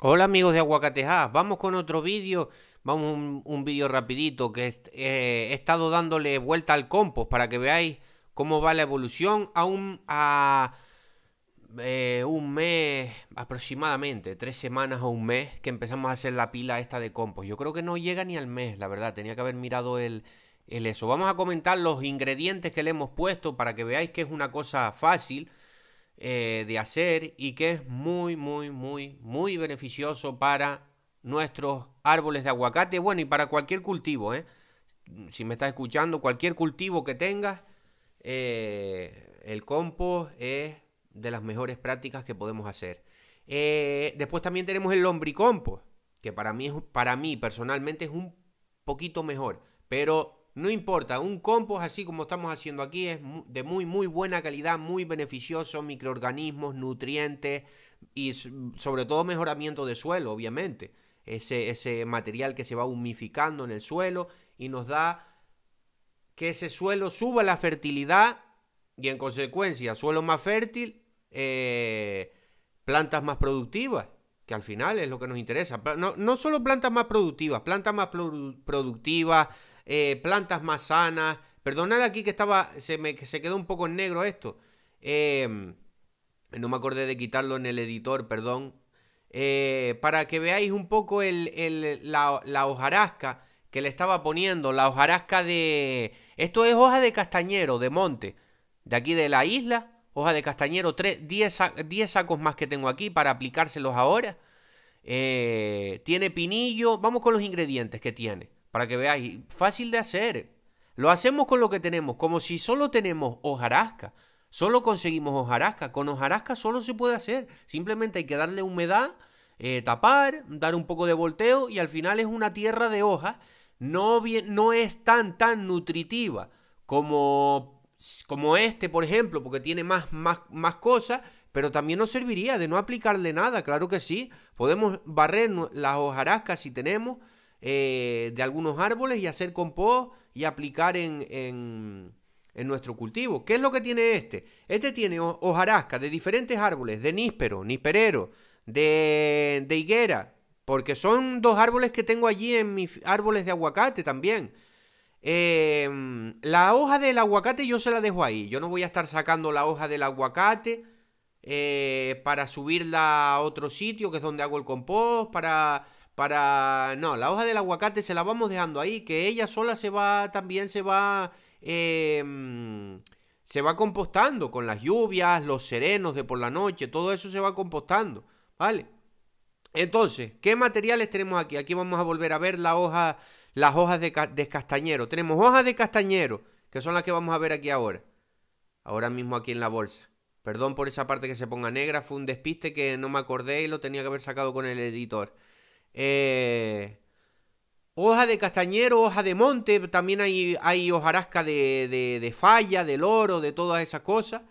Hola amigos de Aguacatejas, vamos con otro vídeo, vamos un, un vídeo rapidito que eh, he estado dándole vuelta al compost para que veáis cómo va la evolución a un, a, eh, un mes aproximadamente, tres semanas o un mes que empezamos a hacer la pila esta de compost. Yo creo que no llega ni al mes, la verdad, tenía que haber mirado el, el eso. Vamos a comentar los ingredientes que le hemos puesto para que veáis que es una cosa fácil eh, de hacer y que es muy, muy, muy, muy beneficioso para nuestros árboles de aguacate, bueno, y para cualquier cultivo, ¿eh? Si me estás escuchando, cualquier cultivo que tengas, eh, el compost es de las mejores prácticas que podemos hacer. después también tenemos el lombricompost, que para mí, es, para mí personalmente es un poquito mejor, pero no importa, un compost así como estamos haciendo aquí es de muy muy buena calidad, muy beneficioso, microorganismos, nutrientes y sobre todo mejoramiento de suelo, obviamente. Ese, ese material que se va humificando en el suelo y nos da que ese suelo suba la fertilidad y en consecuencia suelo más fértil, eh, plantas más productivas, que al final es lo que nos interesa. No, no solo plantas más productivas, plantas más productivas, eh, plantas más sanas. Perdonad aquí que estaba. Se me se quedó un poco en negro esto. Em, no me acordé de quitarlo en el editor, perdón. Eh, para que veáis un poco el, la, hojarasca que le estaba poniendo. La hojarasca de. Esto es hoja de castañero, de monte. De aquí de la isla. Hoja de castañero, 10 sacos más que tengo aquí para aplicárselos ahora. Eh, tiene pinillo. Vamos con los ingredientes que tiene para que veáis, fácil de hacer. Lo hacemos con lo que tenemos, como si solo tenemos hojarasca. Solo conseguimos hojarasca. Con hojarasca solo se puede hacer. Simplemente hay que darle humedad, eh, tapar, dar un poco de volteo y al final es una tierra de hojas. No, no es tan, tan nutritiva como, como este, por ejemplo, porque tiene más, más, más cosas, pero también nos serviría de no aplicarle nada. Claro que sí. Podemos barrer las hojarascas si tenemos eh, de algunos árboles y hacer compost y aplicar en, en, nuestro cultivo. ¿Qué es lo que tiene este? Este tiene hojarasca de diferentes árboles, de níspero, nisperero, de, de higuera, porque son dos árboles que tengo allí en mis árboles de aguacate también. Em, la hoja del aguacate yo se la dejo ahí. Yo no voy a estar sacando la hoja del aguacate eh, para subirla a otro sitio que es donde hago el compost, para para... No, la hoja del aguacate se la vamos dejando ahí, que ella sola se va, también se va... Em, se va compostando con las lluvias, los serenos de por la noche, todo eso se va compostando, ¿vale? Entonces, ¿qué materiales tenemos aquí? Aquí vamos a volver a ver la hoja, las hojas de, de castañero. Tenemos hojas de castañero, que son las que vamos a ver aquí ahora. Ahora mismo aquí en la bolsa. Perdón por esa parte que se ponga negra, fue un despiste que no me acordé y lo tenía que haber sacado con el editor. Eh, hoja de castañero, hoja de monte, también hay, hojarasca de, falla, del oro, de todas esas cosas.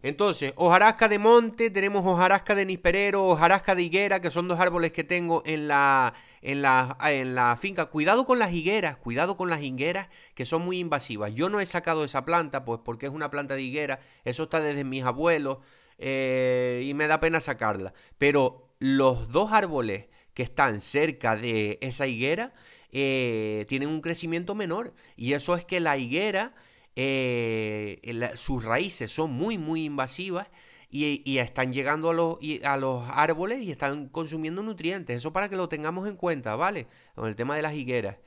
Entonces, hojarasca de monte, tenemos hojarasca de nisperero, hojarasca de higuera, que son dos árboles que tengo en la, en la, en la finca. Cuidado con las higueras, cuidado con las higueras, que son muy invasivas. Yo no he sacado esa planta, pues porque es una planta de higuera, eso está desde mis abuelos, eh, y me da pena sacarla. Pero los dos árboles que están cerca de esa higuera eh, tienen un crecimiento menor. Y eso es que la higuera, eh, sus raíces son muy, muy invasivas. Y, están llegando a los, a los árboles y están consumiendo nutrientes. Eso para que lo tengamos en cuenta, ¿vale? Con el tema de las higueras.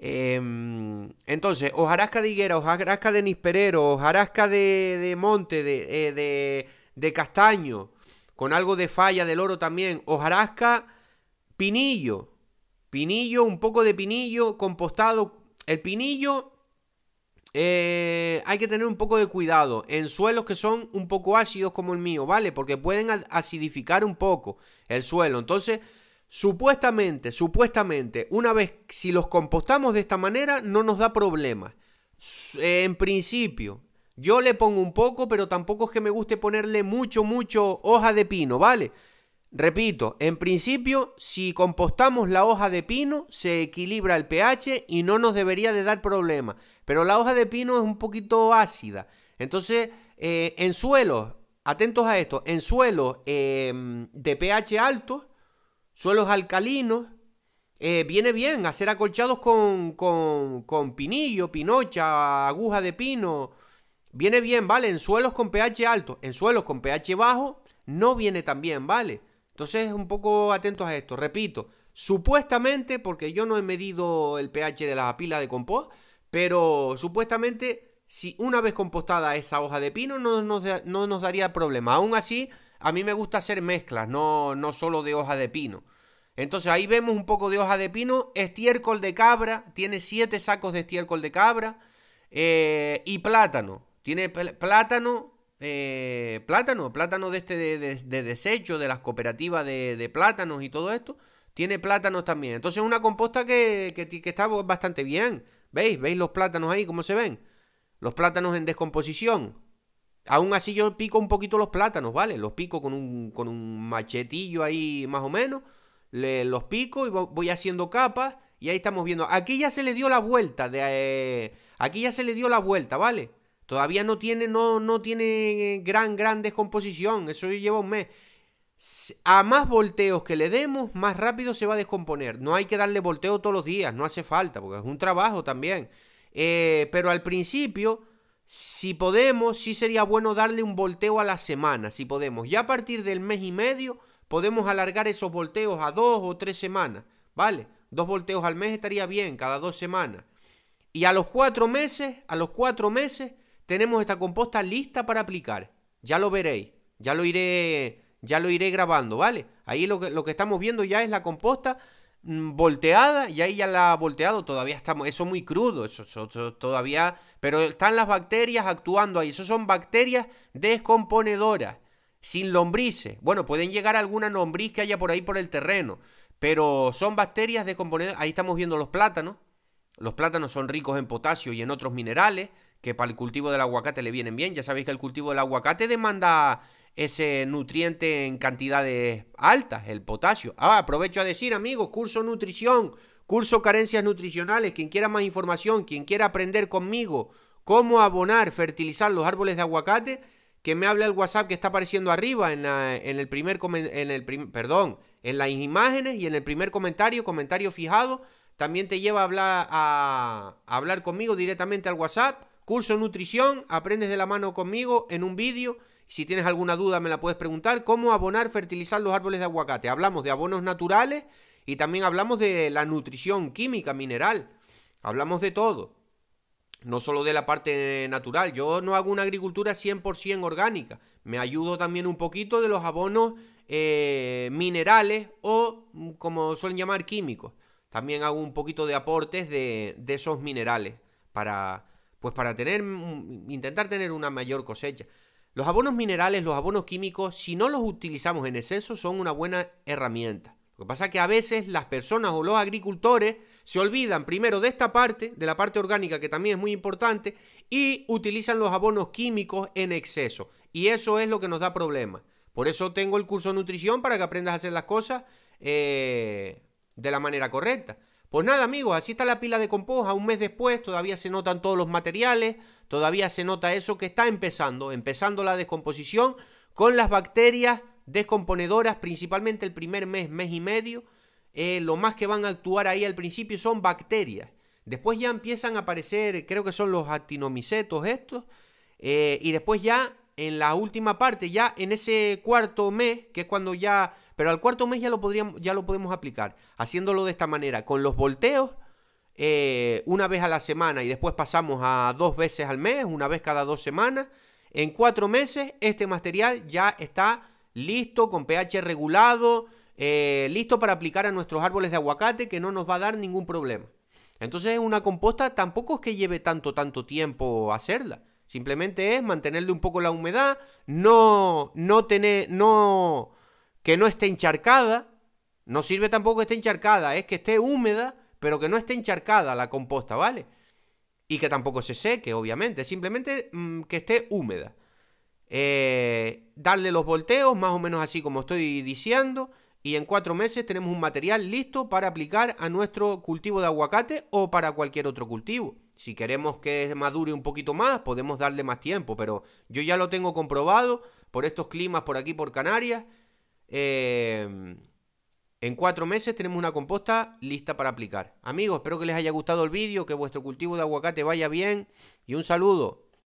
Em, entonces, hojarasca de higuera, hojarasca de nisperero, hojarasca de, de monte, de, eh, de, de, castaño, con algo de falla del oro también, hojarasca pinillo, pinillo, un poco de pinillo compostado. El pinillo eh, hay que tener un poco de cuidado en suelos que son un poco ácidos como el mío, ¿vale? Porque pueden acidificar un poco el suelo. Entonces, supuestamente, supuestamente, una vez si los compostamos de esta manera, no nos da problema, en principio, yo le pongo un poco, pero tampoco es que me guste ponerle mucho, mucho hoja de pino, ¿vale? Repito, en principio, si compostamos la hoja de pino, se equilibra el pH y no nos debería de dar problema. Pero la hoja de pino es un poquito ácida. Entonces, eh, en suelos, atentos a esto, en suelos em, de pH alto, suelos alcalinos, eh, viene bien hacer acolchados con, con, con pinillo, pinocha, aguja de pino. Viene bien, ¿vale? En suelos con pH alto, en suelos con pH bajo, no viene tan bien, ¿vale? Entonces, un poco atentos a esto. Repito, supuestamente, porque yo no he medido el pH de la pila de compost, pero supuestamente, si una vez compostada esa hoja de pino, no nos, daría problema. Aún así, a mí me gusta hacer mezclas, no, solo de hoja de pino. Entonces ahí vemos un poco de hoja de pino, estiércol de cabra, tiene 7 sacos de estiércol de cabra eh, y plátano. Tiene plátano, eh, plátano, plátano de este de, desecho, de las cooperativas de, plátanos y todo esto, tiene plátanos también. Entonces es una composta que, que, está bastante bien. ¿Veis? ¿Veis los plátanos ahí cómo se ven? Los plátanos en descomposición. Aún así yo pico un poquito los plátanos, ¿vale? Los pico con un, con un machetillo ahí más o menos. los pico y voy haciendo capas. Y ahí estamos viendo. Aquí ya se le dio la vuelta. De, eh, aquí ya se le dio la vuelta, ¿vale? Todavía no tiene, no, no tiene eh, gran, gran descomposición. Eso lleva un mes. A más volteos que le demos, más rápido se va a descomponer. No hay que darle volteo todos los días, no hace falta, porque es un trabajo también. Eh, pero al principio, si podemos, sí sería bueno darle un volteo a la semana, si podemos. Ya a partir del mes y medio, podemos alargar esos volteos a dos o tres semanas, ¿vale? Dos volteos al mes estaría bien, cada dos semanas. Y a los cuatro meses, a los cuatro meses, tenemos esta composta lista para aplicar. Ya lo veréis, ya lo iré, ya lo iré grabando, ¿vale? Ahí lo que, lo que estamos viendo ya es la composta mm, volteada y ahí ya la ha volteado, todavía estamos, eso es muy crudo, eso, todavía, pero están las bacterias actuando ahí, Esas son bacterias descomponedoras, sin lombrices, bueno, pueden llegar algunas alguna lombriz que haya por ahí por el terreno, pero son bacterias descomponedoras, ahí estamos viendo los plátanos, los plátanos son ricos en potasio y en otros minerales, que para el cultivo del aguacate le vienen bien. Ya sabéis que el cultivo del aguacate demanda ese nutriente en cantidades altas, el potasio. Ah, aprovecho a decir, amigos, curso nutrición, curso carencias nutricionales. Quien quiera más información, quien quiera aprender conmigo cómo abonar, fertilizar los árboles de aguacate, que me hable el WhatsApp que está apareciendo arriba en, el primer en el perdón, en las imágenes y en el primer comentario, comentario fijado, también te lleva a hablar, a hablar conmigo directamente al WhatsApp Curso nutrición, aprendes de la mano conmigo en un vídeo. Si tienes alguna duda me la puedes preguntar. ¿Cómo abonar, fertilizar los árboles de aguacate? Hablamos de abonos naturales y también hablamos de la nutrición química, mineral. Hablamos de todo. No solo de la parte natural. Yo no hago una agricultura 100% orgánica. Me ayudo también un poquito de los abonos eh, minerales o, mm, como suelen llamar, químicos. También hago un poquito de aportes de esos minerales para, pues para tener, mm, intentar tener una mayor cosecha. Los abonos minerales, los abonos químicos, si no los utilizamos en exceso, son una buena herramienta. Lo que pasa es que a veces las personas o los agricultores se olvidan primero de esta parte, de la parte orgánica que también es muy importante, y utilizan los abonos químicos en exceso. Y eso es lo que nos da problemas. Por eso tengo el curso de nutrición para que aprendas a hacer las cosas eh, de la manera correcta. Pues nada, amigos, así está la pila de compost. A un mes después todavía se notan todos los materiales, todavía se nota eso que está empezando, empezando la descomposición con las bacterias descomponedoras, principalmente el primer mes, mes y medio. Eh, lo más que van a actuar ahí al principio son bacterias. Después ya empiezan a aparecer, creo que son los actinomicetos estos. Eh, y después ya en la última parte, ya en ese cuarto mes, que es cuando ya pero al cuarto mes ya lo, podríamos, ya lo podemos aplicar, haciéndolo de esta manera, con los volteos eh, una vez a la semana y después pasamos a dos veces al mes, una vez cada dos semanas. En cuatro meses este material ya está listo, con pH regulado, eh, listo para aplicar a nuestros árboles de aguacate que no nos va a dar ningún problema. Entonces una composta tampoco es que lleve tanto, tanto tiempo hacerla. Simplemente es mantenerle un poco la humedad, no, no tener, no que no esté encharcada, no sirve tampoco que esté encharcada, es que esté húmeda, pero que no esté encharcada la composta, ¿vale? Y que tampoco se seque, obviamente, simplemente mm, que esté húmeda. Eh, darle los volteos, más o menos así como estoy diciendo, y en cuatro meses tenemos un material listo para aplicar a nuestro cultivo de aguacate o para cualquier otro cultivo. Si queremos que madure un poquito más, podemos darle más tiempo, pero yo ya lo tengo comprobado por estos climas por aquí, por Canarias, Em, en cuatro meses tenemos una composta lista para aplicar. Amigos, espero que les haya gustado el vídeo, que vuestro cultivo de aguacate vaya bien y un saludo.